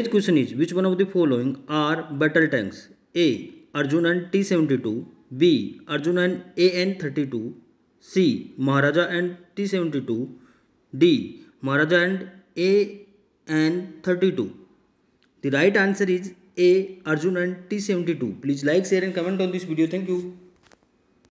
next question is which one of the following are battle tanks A Arjun and T seventy two B Arjun and A N thirty two C Maharaja and T seventy two D Maharaja and A N thirty two the right answer is A Arjun and T seventy two please like share and comment on this video thank you